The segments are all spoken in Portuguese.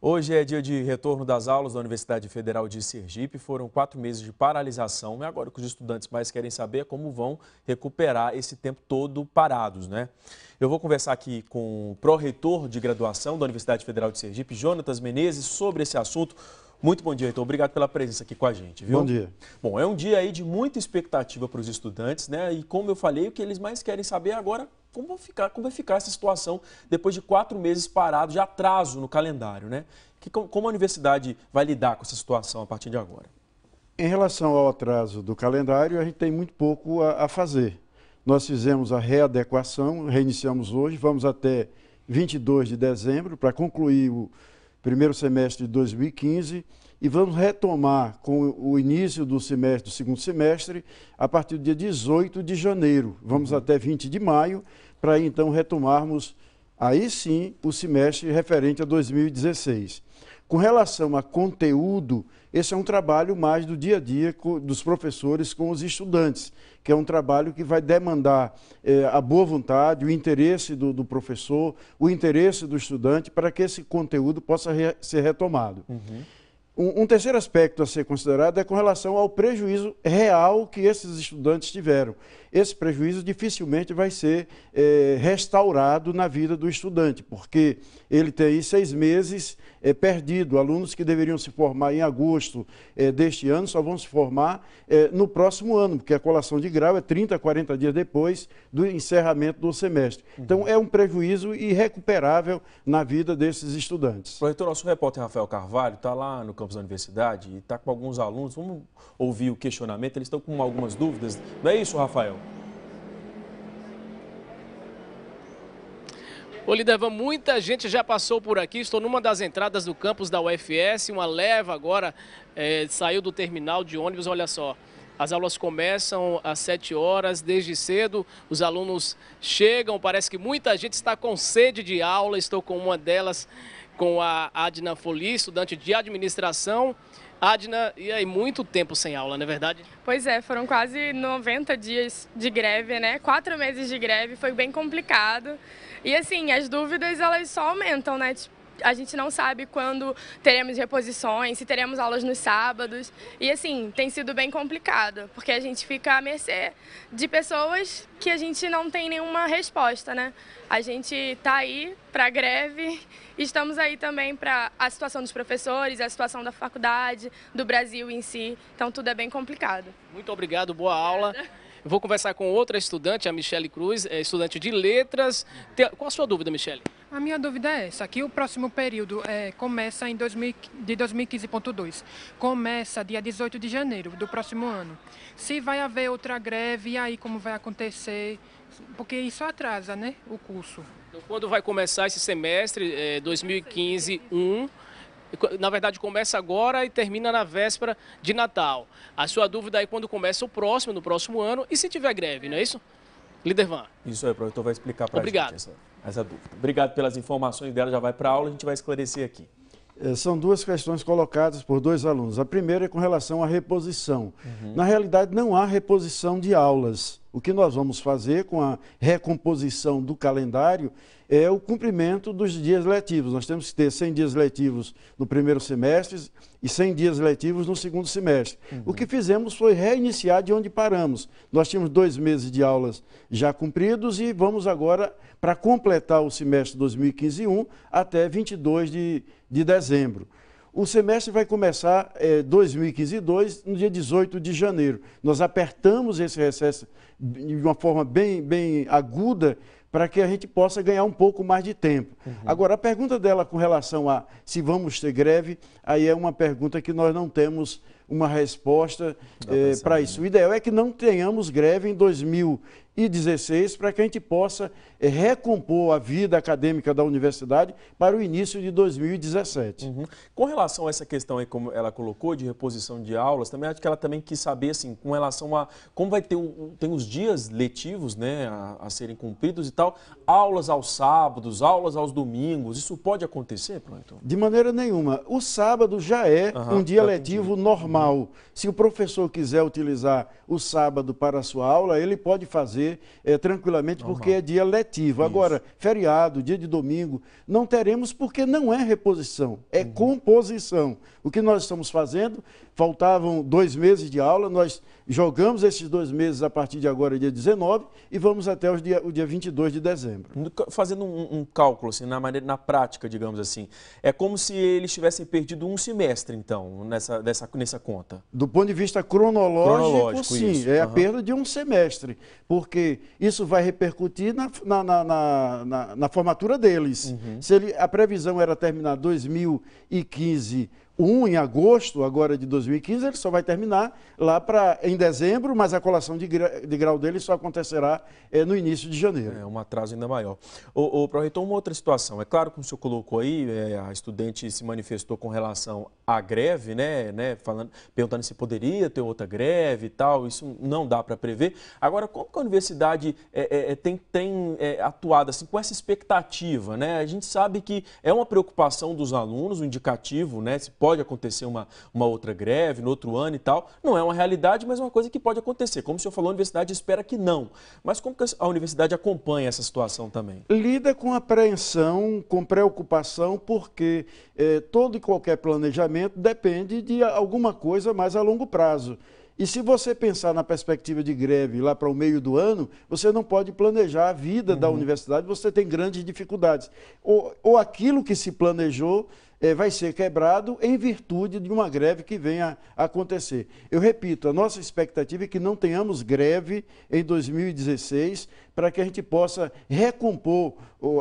Hoje é dia de retorno das aulas da Universidade Federal de Sergipe. Foram quatro meses de paralisação e agora o que os estudantes mais querem saber é como vão recuperar esse tempo todo parados, né? Eu vou conversar aqui com o pró-reitor de graduação da Universidade Federal de Sergipe, Jonatas Menezes, sobre esse assunto. Muito bom dia, reitor. Obrigado pela presença aqui com a gente, viu? Bom dia. Bom, é um dia aí de muita expectativa para os estudantes, né? E como eu falei, o que eles mais querem saber é agora como vai ficar, como vai ficar essa situação depois de quatro meses parados de atraso no calendário, né? Que, como a universidade vai lidar com essa situação a partir de agora? Em relação ao atraso do calendário, a gente tem muito pouco a, a fazer. Nós fizemos a readequação, reiniciamos hoje, vamos até 22 de dezembro para concluir o primeiro semestre de 2015 e vamos retomar com o início do semestre, do segundo semestre, a partir do dia 18 de janeiro. Vamos uhum. até 20 de maio para então retomarmos aí sim o semestre referente a 2016. Com relação a conteúdo, esse é um trabalho mais do dia a dia dos professores com os estudantes, que é um trabalho que vai demandar eh, a boa vontade, o interesse do, do, professor, o interesse do estudante para que esse conteúdo possa re ser retomado. Uhum. Um, um terceiro aspecto a ser considerado é com relação ao prejuízo real que esses estudantes tiveram. Esse prejuízo dificilmente vai ser é, restaurado na vida do estudante, porque ele tem seis meses é, perdido. Alunos que deveriam se formar em agosto é, deste ano só vão se formar é, no próximo ano, porque a colação de grau é 30, 40 dias depois do encerramento do semestre. Uhum. Então é um prejuízo irrecuperável na vida desses estudantes. Proreitor, nosso repórter Rafael Carvalho está lá no campus da universidade e está com alguns alunos. Vamos ouvir o questionamento, eles estão com algumas dúvidas. Não é isso, Rafael? Ô Lidervan, muita gente já passou por aqui, estou numa das entradas do campus da UFS, uma leva agora é, saiu do terminal de ônibus, olha só. As aulas começam às 7 horas, desde cedo os alunos chegam, parece que muita gente está com sede de aula, estou com uma delas, com a Adna Foli, estudante de administração. Adna, e aí, muito tempo sem aula, não é verdade? Pois é, foram quase 90 dias de greve, né? Quatro meses de greve, foi bem complicado. E assim, as dúvidas elas só aumentam, né? Tipo, a gente não sabe quando teremos reposições, se teremos aulas nos sábados. E assim, tem sido bem complicado, porque a gente fica à mercê de pessoas que a gente não tem nenhuma resposta, né? A gente está aí para a greve, estamos aí também para a situação dos professores, a situação da faculdade, do Brasil em si. Então tudo é bem complicado. Muito obrigado, boa aula. Obrigada. Vou conversar com outra estudante, a Michele Cruz, é estudante de letras. Qual a sua dúvida, Michele? A minha dúvida é essa, que o próximo período é, começa em 2000, de 2015.2, começa dia 18 de janeiro do próximo ano. Se vai haver outra greve, e aí como vai acontecer? Porque isso atrasa, né, o curso. Então, quando vai começar esse semestre, é, 2015-1, na verdade começa agora e termina na véspera de Natal. A sua dúvida é quando começa o próximo, no próximo ano, e se tiver greve, não é isso? Líder Van. Isso aí, professor, vai explicar para a gente essa, essa dúvida. Obrigado pelas informações dela, já vai para a aula, a gente vai esclarecer aqui. É, são duas questões colocadas por dois alunos. A primeira é com relação à reposição. Uhum. Na realidade, não há reposição de aulas. O que nós vamos fazer com a recomposição do calendário é o cumprimento dos dias letivos. Nós temos que ter 100 dias letivos no primeiro semestre e 100 dias letivos no segundo semestre. Uhum. O que fizemos foi reiniciar de onde paramos. Nós tínhamos dois meses de aulas já cumpridos e vamos agora para completar o semestre 2015-1 até 22 de, de dezembro. O semestre vai começar é, eh, 2015-2 no dia 18 de janeiro. Nós apertamos esse recesso de uma forma bem, bem aguda para que a gente possa ganhar um pouco mais de tempo. Uhum. Agora, a pergunta dela com relação a se vamos ter greve, aí é uma pergunta que nós não temos uma resposta tá eh, para isso. Né? O ideal é que não tenhamos greve em 2000 e 16, para que a gente possa eh, recompor a vida acadêmica da universidade para o início de 2017. Uhum. Com relação a essa questão aí, como ela colocou, de reposição de aulas, também acho que ela também quis saber, assim, com relação a como vai ter tem os dias letivos, né, a, a serem cumpridos e tal, aulas aos sábados, aulas aos domingos, isso pode acontecer, Pronto? De maneira nenhuma. O sábado já é uhum, um dia letivo entendi. normal. Uhum. Se o professor quiser utilizar o sábado para a sua aula, ele pode fazer fazer é, eh, tranquilamente, Normal. porque é dia letivo. Isso. Agora, feriado, dia de domingo, não teremos porque não é reposição, é uhum. composição. O que nós estamos fazendo? Faltavam dois meses de aula, nós jogamos esses dois meses a partir de agora, dia 19, e vamos até os dia, o dia 22 de dezembro. Fazendo um, um cálculo, assim, na, maneira, na prática, digamos assim, é como se eles tivessem perdido um semestre, então, nessa, dessa, nessa conta. Do ponto de vista cronológico, cronológico sim, isso. é uhum. a perda de um semestre, porque porque isso vai repercutir na, na, na, na, na formatura deles. Uhum. Se ele, a previsão era terminar 2015 um em agosto agora de 2015, ele só vai terminar lá para em dezembro, mas a colação de, de grau dele só acontecerá é, no início de janeiro. É um atraso ainda maior. O, o Proreitor, uma outra situação. É claro, como o senhor colocou aí, é, a estudante se manifestou com relação à greve, né, né falando, perguntando se poderia ter outra greve e tal, isso não dá para prever. Agora, como que a universidade é, é, é tem, tem é, atuado assim, com essa expectativa? Né? A gente sabe que é uma preocupação dos alunos, um indicativo, né, se pode pode acontecer uma, uma outra greve no outro ano e tal. Não é uma realidade, mas é uma coisa que pode acontecer. Como o senhor falou, a universidade espera que não. Mas como que a universidade acompanha essa situação também? Lida com apreensão, com preocupação, porque eh, todo e qualquer planejamento depende de alguma coisa mais a longo prazo. E se você pensar na perspectiva de greve lá para o meio do ano, você não pode planejar a vida uhum. da universidade, você tem grandes dificuldades. Ou, ou aquilo que se planejou é, vai ser quebrado em virtude de uma greve que venha a acontecer. Eu repito, a nossa expectativa é que não tenhamos greve em 2016 para que a gente possa recompor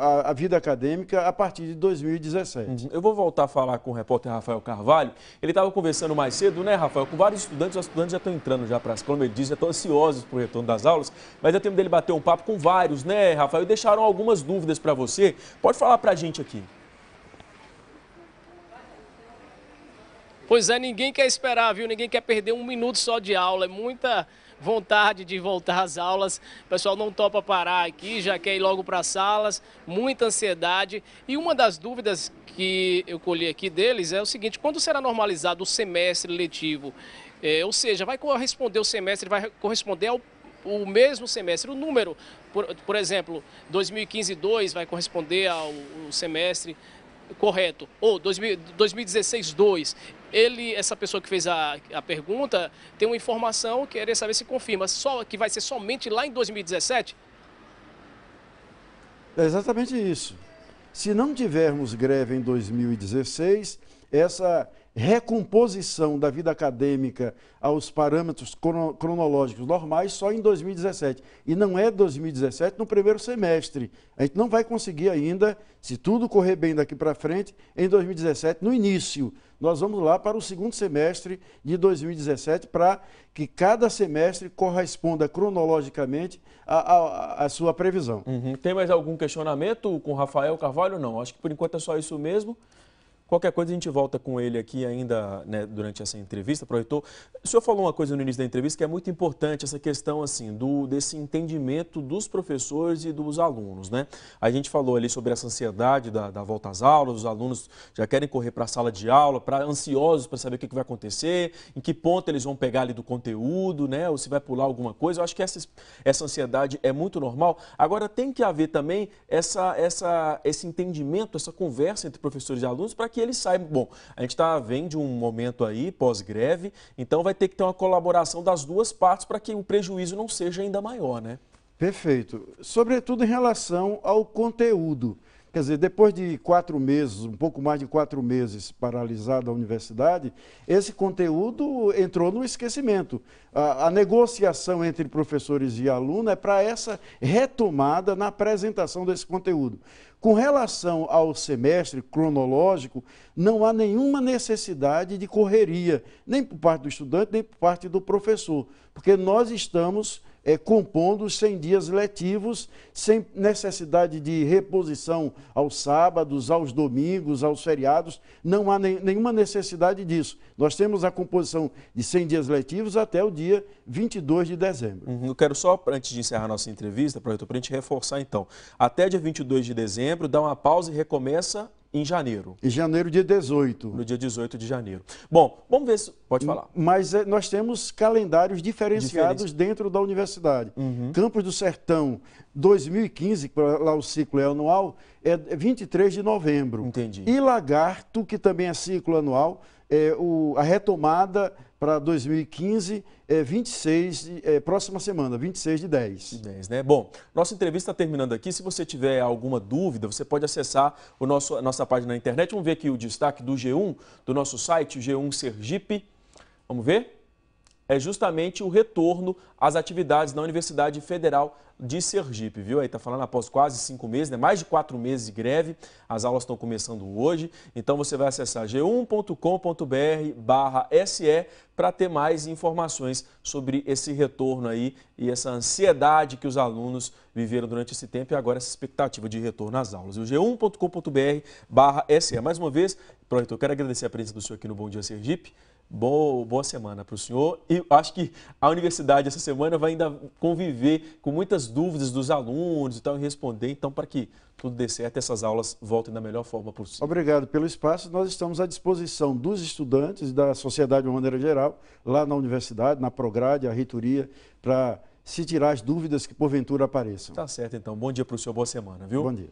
a, a vida acadêmica a partir de 2017. Uhum. Eu vou voltar a falar com o repórter Rafael Carvalho. Ele estava conversando mais cedo, né, Rafael, com vários estudantes. Os estudantes já estão entrando já para as como ele disse, já estão ansiosos para o retorno das aulas, mas deu é tempo dele bater um papo com vários, né, Rafael? E deixaram algumas dúvidas para você. Pode falar para a gente aqui. Pois é, ninguém quer esperar, viu? Ninguém quer perder um minuto só de aula. É muita vontade de voltar às aulas. O pessoal não topa parar aqui, já quer ir logo para as salas, muita ansiedade. E uma das dúvidas que eu colhi aqui deles é o seguinte: quando será normalizado o semestre letivo? É, ou seja, vai corresponder o semestre, vai corresponder ao o mesmo semestre, o número, por, por exemplo, 2015-2 vai corresponder ao, ao semestre correto, ou 2016-2, ele, essa pessoa que fez a, a pergunta, tem uma informação, queria saber se confirma, só que vai ser somente lá em 2017? É exatamente isso. Se não tivermos greve em 2016, essa recomposição da vida acadêmica aos parâmetros cronológicos normais só em 2017. E não é 2017 no primeiro semestre. A gente não vai conseguir ainda, se tudo correr bem daqui para frente, em 2017, no início. Nós vamos lá para o segundo semestre de 2017 para que cada semestre corresponda cronologicamente à, sua previsão. Uhum. Tem mais algum questionamento com Rafael Carvalho? Não, acho que por enquanto é só isso mesmo. Qualquer coisa a gente volta com ele aqui ainda né, durante essa entrevista, projetou. O senhor falou uma coisa no início da entrevista que é muito importante, essa questão assim do, desse entendimento dos professores e dos alunos. Né? A gente falou ali sobre essa ansiedade da, da volta às aulas, os alunos já querem correr para a sala de aula, pra, ansiosos para saber o que, que, vai acontecer, em que ponto eles vão pegar ali do conteúdo, né? ou se vai pular alguma coisa. Eu acho que essa, essa ansiedade é muito normal. Agora, tem que haver também essa, essa, esse entendimento, essa conversa entre professores e alunos para que ele sai. Bom, a gente tá, vem de um momento aí, pós-greve, então vai ter que ter uma colaboração das duas partes para que o prejuízo não seja ainda maior, né? Perfeito. Sobretudo em relação ao conteúdo. Quer dizer, depois de quatro meses, um pouco mais de quatro meses paralisada a universidade, esse conteúdo entrou no esquecimento. A, a negociação entre professores e aluno é para essa retomada na apresentação desse conteúdo. Com relação ao semestre cronológico, não há nenhuma necessidade de correria, nem por parte do estudante, nem por parte do professor, porque nós estamos é, compondo os 100 dias letivos, sem necessidade de reposição aos sábados, aos domingos, aos feriados, não há nem, nenhuma necessidade disso. Nós temos a composição de 100 dias letivos até o dia 22 de dezembro. Uhum. Eu quero só, antes de encerrar nossa entrevista, para a gente reforçar então, até dia 22 de dezembro, dá uma pausa e recomeça em janeiro. Em janeiro, dia 18. No dia 18 de janeiro. Bom, vamos ver se. Pode falar. Mas eh, nós temos calendários diferenciados dentro da universidade. Uhum. Campos do Sertão, 2015, é lá o ciclo é anual, é 23 de novembro. Entendi. E Lagarto, que também é ciclo anual, é o, a retomada para 2015, é 26, é, próxima semana, 26 de 10. 10, né? Bom, nossa entrevista está terminando aqui. Se você tiver alguma dúvida, você pode acessar o nosso, a nossa página na internet. Vamos ver aqui o destaque do G1, do nosso site, o G1 Sergipe. Vamos ver? é justamente o retorno às atividades na Universidade Federal de Sergipe, viu? Aí tá falando após quase cinco meses, né? mais de quatro meses de greve, as aulas estão começando hoje, então você vai acessar g1.com.br barra SE para ter mais informações sobre esse retorno aí e essa ansiedade que os alunos viveram durante esse tempo e agora essa expectativa de retorno às aulas. O g1.com.br barra SE. Mais uma vez, Eu quero agradecer a presença do senhor aqui no Bom Dia Sergipe. Boa, boa semana para o senhor. E acho que a universidade essa semana vai ainda conviver com muitas dúvidas dos alunos e tal, e responder. Então, para que tudo dê certo, essas aulas voltem da melhor forma possível. Obrigado pelo espaço. Nós estamos à disposição dos estudantes e da sociedade de uma maneira geral, lá na universidade, na Prograde, a reitoria, para se tirar as dúvidas que porventura apareçam. Tá certo, então. Bom dia para o senhor, boa semana, viu? Bom dia.